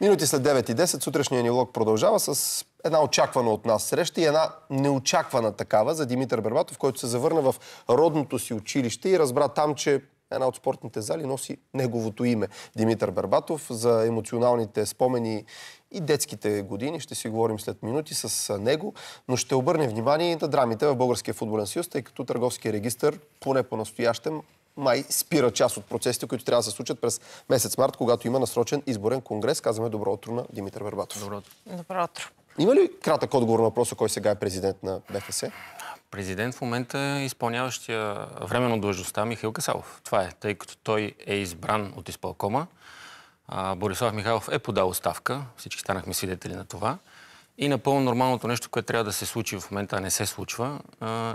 Минути след 9 и 10 сутрешния ни лог продължава с една очаквана от нас среща и една неочаквана такава за Димитър Бербатов, който се завърна в родното си училище и разбра там, че една от спортните зали носи неговото име. Димитър Бербатов за емоционалните спомени и детските години. Ще си говорим след минути с него, но ще обърнем внимание и на драмите в Българския футболен съюз, тъй като Търговския регистр, поне по-настоящем, май спира част от процесите, които трябва да се случат през месец март, когато има насрочен изборен конгрес. Казваме добро утро на Димитър Барбатов. Добро утро. Добро утро. Има ли кратък отговор на въпроса кой сега е президент на БФС? Президент в момента е изпълняващия временно длъжността Михаил Касалов. Това е, тъй като той е избран от изпълкома. Борислав Михайлов е подал оставка. Всички станахме свидетели на това. И напълно нормалното нещо, което трябва да се случи в момента, а не се случва,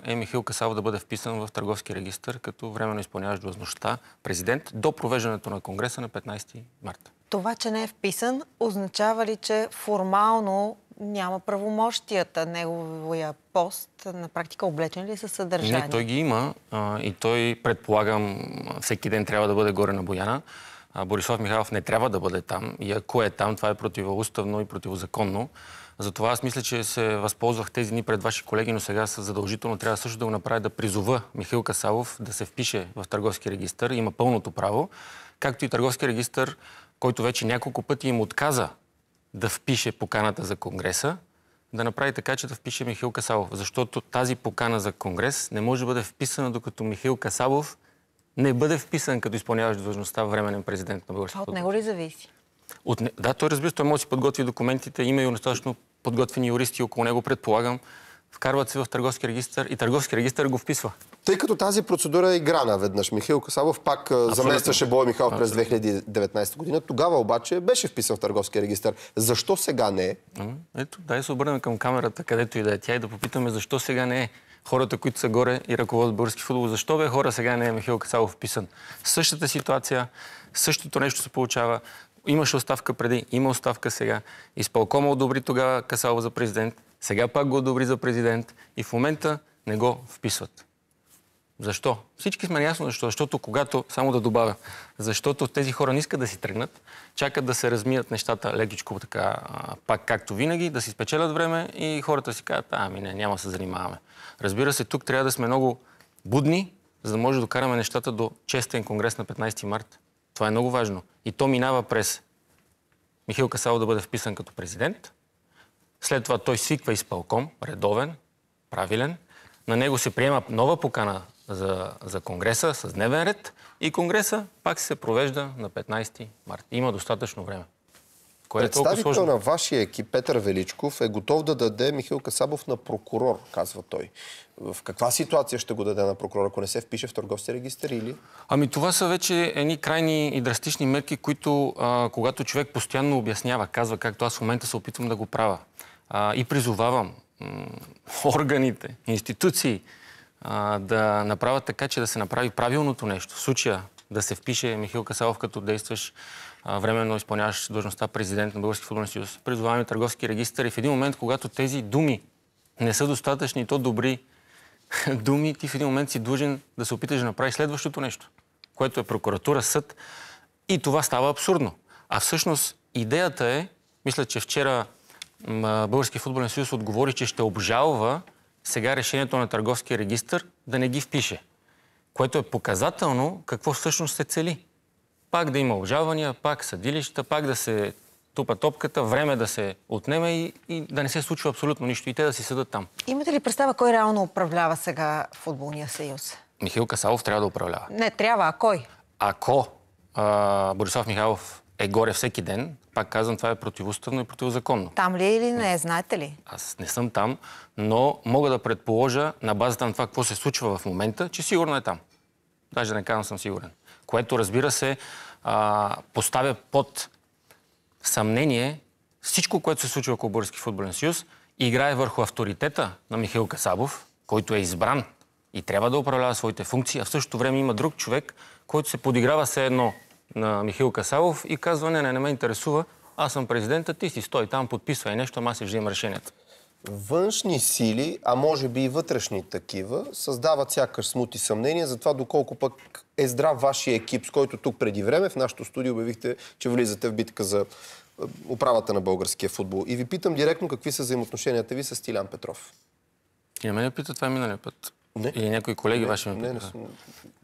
е Михил Касав да бъде вписан в търговски регистр като временно изпълняващ длъжността президент до провеждането на Конгреса на 15 марта. Това, че не е вписан, означава ли, че формално няма правомощията неговия пост? На практика облечен ли е със съдържание? Не, той ги има а, и той, предполагам, всеки ден трябва да бъде горе на Бояна. А, Борислав Михайлов не трябва да бъде там и ако е там, това е противоуставно и противозаконно. Затова аз мисля, че се възползвах тези дни пред ваши колеги, но сега задължително трябва също да го направя да призова Михаил Касалов да се впише в търговски регистр. Има пълното право, както и търговски регистр, който вече няколко пъти им отказа да впише поканата за Конгреса, да направи така, че да впише Михаил Касалов. Защото тази покана за Конгрес не може да бъде вписана, докато Михаил Касалов не бъде вписан като изпълняващ длъжността временен президент на Българската. А от него ли зависи? От... Да, той разбира той може да си подготви документите, има и достатъчно подготвени юристи около него, предполагам. Вкарват се в търговски регистр и търговски регистр го вписва. Тъй като тази процедура е играна веднъж, Михаил Касабов пак Абсолютно. заместваше Бой Михайлов през 2019 година. Тогава обаче беше вписан в търговски регистр. Защо сега не е? Ами, ето, дай се обърнем към камерата, където и да е тя и да попитаме защо сега не е хората, които са горе и ръководят български футбол. Защо бе хора сега не е Михаил Касабов вписан? Същата ситуация, същото нещо се получава. Имаше оставка преди, има оставка сега. Изпълкома одобри тогава Касалова за президент, сега пак го одобри за президент и в момента не го вписват. Защо? Всички сме ясно защо. Защото когато, само да добавя, защото тези хора не искат да си тръгнат, чакат да се размият нещата лекичко така, пак както винаги, да си спечелят време и хората си казват, ами не, няма се занимаваме. Разбира се, тук трябва да сме много будни, за да може да докараме нещата до честен конгрес на 15 март. Това е много важно. И то минава през Михил Касал да бъде вписан като президент. След това той свиква изпълком, редовен, правилен. На него се приема нова покана за, за Конгреса с дневен ред и Конгреса пак се провежда на 15 марта. Има достатъчно време. Кое Представител е на вашия екип, Петър Величков, е готов да даде Михаил Касабов на прокурор, казва той. В каква ситуация ще го даде на прокурор, ако не се впише в търговски регистър или? Ами това са вече едни крайни и драстични мерки, които а, когато човек постоянно обяснява, казва, както аз в момента се опитвам да го правя а, и призовавам органите, институции а, да направят така, че да се направи правилното нещо. В случая да се впише Михил Касабов като действащ временно изпълняваш длъжността президент на Български футболен съюз. Призоваваме търговски регистър и в един момент, когато тези думи не са достатъчни, то добри думи, ти в един момент си длъжен да се опиташ да направиш следващото нещо, което е прокуратура, съд. И това става абсурдно. А всъщност идеята е, мисля, че вчера Български футболен съюз отговори, че ще обжалва сега решението на търговския регистр да не ги впише. Което е показателно какво всъщност се цели пак да има обжалвания, пак съдилища, пак да се тупа топката, време да се отнеме и, и да не се случва абсолютно нищо и те да си съдат там. Имате ли представа кой реално управлява сега футболния съюз? Михаил Касалов трябва да управлява. Не, трябва, а кой? Ако а, Борислав Михайлов е горе всеки ден, пак казвам, това е противоставно и противозаконно. Там ли е или не, знаете ли? Аз не съм там, но мога да предположа на базата на това какво се случва в момента, че сигурно е там. Даже не казвам съм сигурен което разбира се а, поставя под съмнение всичко, което се случва около Български футболен съюз, играе върху авторитета на Михаил Касабов, който е избран и трябва да управлява своите функции, а в същото време има друг човек, който се подиграва все едно на Михаил Касабов и казва, не, не, не ме интересува, аз съм президента, ти си стой там, подписвай нещо, ама аз ще взимам решението външни сили, а може би и вътрешни такива, създават сякаш смут и съмнение за това доколко пък е здрав вашия екип, с който тук преди време в нашото студио обявихте, че влизате в битка за е, управата на българския футбол. И ви питам директно какви са взаимоотношенията ви с Тилян Петров. И мен пита това е миналия път. Не. Или някои колеги не, ваши ме питаха. Не,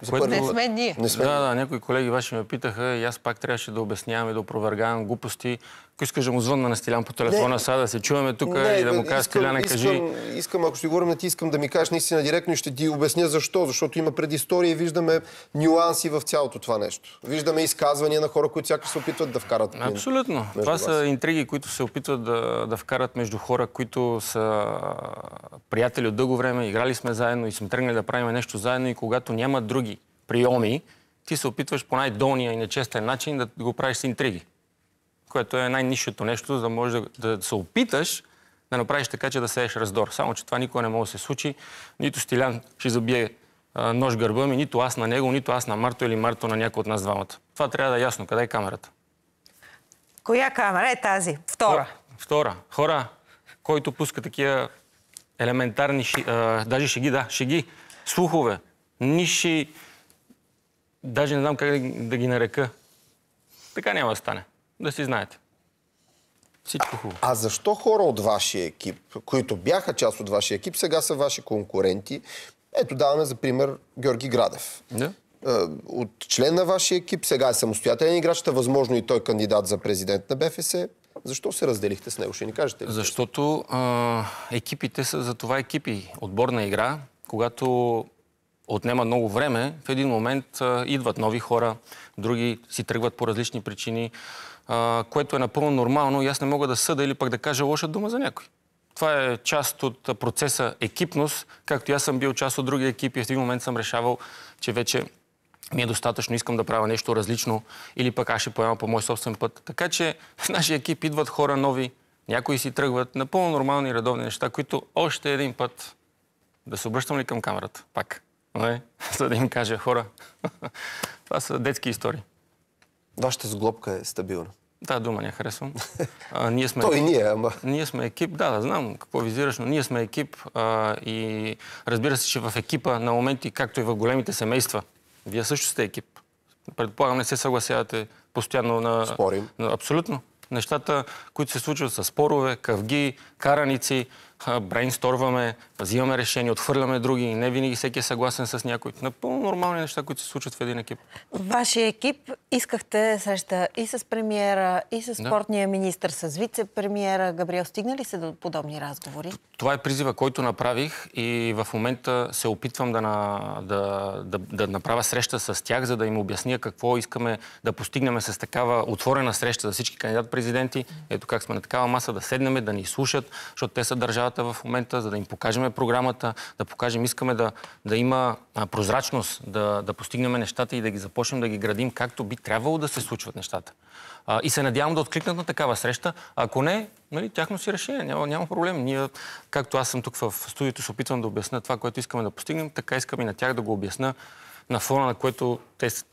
не, Което... не сме ние. да, да, някои колеги ваши ме питаха и аз пак трябваше да обяснявам и да опровергавам глупости, ако искаш да му звънна на Стилян по телефона, сега да се чуваме тук и да му кажеш, Стиляне, кажи... Искам, искам, ако ще говорим на ти, искам да ми кажеш наистина директно и ще ти обясня защо. Защото има предистория и виждаме нюанси в цялото това нещо. Виждаме изказвания на хора, които сякаш се опитват да вкарат. Абсолютно. Това са интриги, които се опитват да, да вкарат между хора, които са приятели от дълго време, играли сме заедно и сме тръгнали да правим нещо заедно и когато няма други приеми, ти се опитваш по най-долния и нечестен начин да го правиш с интриги което е най нишето нещо, за да можеш да, да се опиташ да направиш така, че да сееш раздор. Само, че това никога не може да се случи. Нито Стилян ще забие а, нож гърба ми, нито аз на него, нито аз на Марто или Марто на някой от нас двамата. Това трябва да е ясно. Къде е камерата? Коя камера е тази? Втора. Хора, втора. Хора, който пуска такива елементарни, ши, а, даже шеги, да, шеги, слухове, ниши, даже не знам как да ги нарека. Така няма да стане да си знаете. Всичко хубаво. А, защо хора от вашия екип, които бяха част от вашия екип, сега са ваши конкуренти? Ето даваме за пример Георги Градев. Да е, от член на вашия екип, сега е самостоятелен играч, е възможно и той кандидат за президент на БФС. Защо се разделихте с него? Ще ни кажете ли? Защото а, екипите са за това екипи. Отборна игра, когато отнема много време, в един момент а, идват нови хора, други си тръгват по различни причини а, което е напълно нормално и аз не мога да съда или пък да кажа лоша дума за някой. Това е част от процеса екипност, както и аз съм бил част от други екипи. В един момент съм решавал, че вече ми е достатъчно, искам да правя нещо различно или пък аз ще поема по мой собствен път. Така че в нашия екип идват хора нови, някои си тръгват, напълно нормални и редовни неща, които още един път да се обръщам ли към камерата? Пак. Не? Нали? За да им кажа хора. Това са детски истории. Вашата сглобка е стабилна. Да, дума не харесвам. А, ние сме... То и ние, ама... Ние сме екип, да, да, знам какво визираш, но ние сме екип а, и разбира се, че в екипа на моменти, както и в големите семейства, вие също сте екип. Предполагам, не се съгласявате постоянно на... Спорим. абсолютно. Нещата, които се случват са спорове, къвги, караници, брейнсторваме, взимаме решения, отхвърляме други и не винаги всеки е съгласен с някой. Напълно нормални неща, които се случват в един екип. Вашия екип искахте среща и с премиера, и с спортния да. министр, с вице-премиера. Габриел, стигнали се до подобни разговори? Това е призива, който направих и в момента се опитвам да, на, да, да, да направя среща с тях, за да им обясня какво искаме да постигнем с такава отворена среща за всички кандидат-президенти. Ето как сме на такава маса, да седнем, да ни слушат, защото те са държава държавата в момента, за да им покажем програмата, да покажем, искаме да, да има прозрачност, да, да постигнем нещата и да ги започнем да ги градим, както би трябвало да се случват нещата. А, и се надявам да откликнат на такава среща. Ако не, нали, тяхно си решение, няма, няма проблем. Ние, както аз съм тук в студиото, се опитвам да обясня това, което искаме да постигнем, така искам и на тях да го обясня на фона на което те с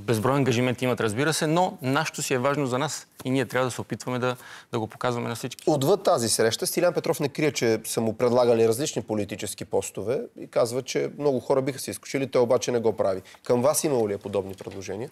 безброй ангажимент имат, разбира се, но нашето си е важно за нас и ние трябва да се опитваме да, да го показваме на всички. Отвъд тази среща, Стилян Петров не крие, че са му предлагали различни политически постове и казва, че много хора биха се изкушили, той обаче не го прави. Към вас имало ли е подобни предложения?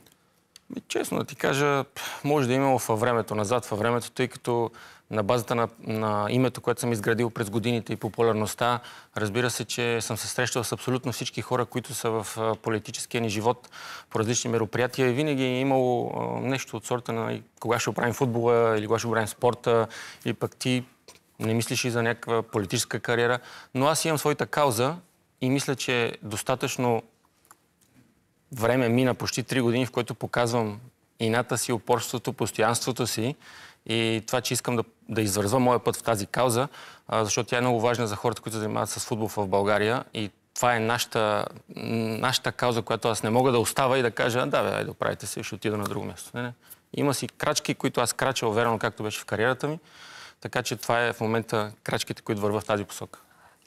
Честно да ти кажа, може да е имало във времето, назад във времето, тъй като на базата на, на името, което съм изградил през годините и популярността, разбира се, че съм се срещал с абсолютно всички хора, които са в политическия ни живот по различни мероприятия и винаги е имало нещо от сорта на кога ще оправим футбола или кога ще оправим спорта и пък ти не мислиш и за някаква политическа кариера. Но аз имам своята кауза и мисля, че достатъчно време мина, почти три години, в което показвам ината си, упорството, постоянството си и това, че искам да, да извързва моя път в тази кауза, а, защото тя е много важна за хората, които се занимават с футбол в България. И това е нашата, нашата кауза, която аз не мога да остава и да кажа, да, бе, айде, правите се, ще отида на друго място. Не, не. Има си крачки, които аз крача уверено, както беше в кариерата ми. Така че това е в момента крачките, които върват в тази посока.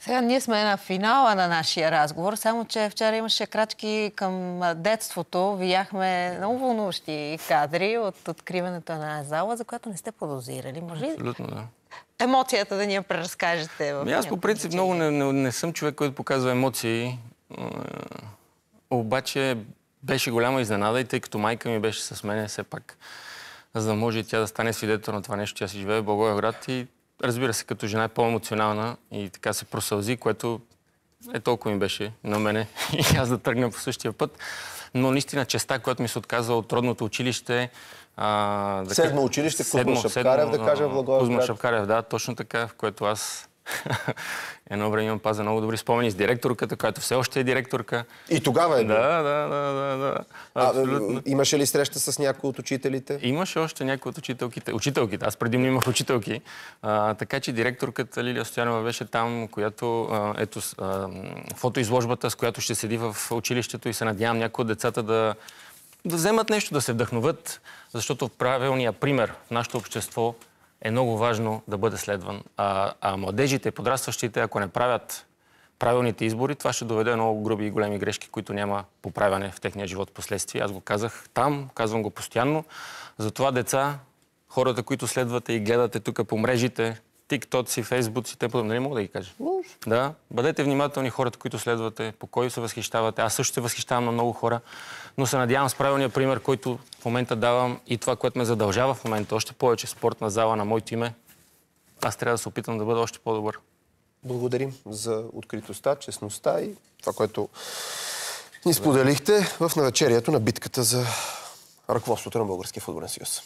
Сега ние сме на финала на нашия разговор, само че вчера имаше крачки към детството. Видяхме много вълнуващи кадри от откриването на зала, за която не сте подозирали. Може ли Абсолютно, да. емоцията да ни я преразкажете? В ами аз по принцип много не, не, не съм човек, който показва емоции. Обаче беше голяма изненада и тъй като майка ми беше с мене все пак, за да може и тя да стане свидетел на това нещо. Тя си живее в Благоевград и разбира се, като жена е по-емоционална и така се просълзи, което е толкова ми беше на мене и аз да тръгна по същия път. Но наистина честа, която ми се отказва от родното училище... А, да седмо училище, Кузма Шапкарев, да кажа в Благоевград. Кузма Шапкарев, да, точно така, в което аз Едно време имам паза много добри спомени с директорката, която все още е директорка. И тогава е. Да, да, да, да. да. А, е, имаше ли среща с някои от учителите? Имаше още някои от учителките. Учителките. Аз предимно имах учителки. А, така че директорката Лилия Стоянова беше там, която а, ето а, фотоизложбата, с която ще седи в училището и се надявам някои от децата да, да вземат нещо, да се вдъхноват, защото правилният пример в нашето общество е много важно да бъде следван. А, а младежите подрастващите, ако не правят правилните избори, това ще доведе много груби и големи грешки, които няма поправяне в техния живот последствие. Аз го казах там, казвам го постоянно. Затова деца, хората, които следвате и гледате тук по мрежите, тиктоци, фейсбуци, те подобно. Нали мога да ги кажа? Може. Да. Бъдете внимателни хората, които следвате, по кой се възхищавате. Аз също се възхищавам на много хора, но се надявам с правилния пример, който в момента давам и това, което ме задължава в момента, още повече спортна зала на моето име, аз трябва да се опитам да бъда още по-добър. Благодарим за откритостта, честността и това, което ни споделихте в навечерието на битката за ръководството на Българския футболен съюз.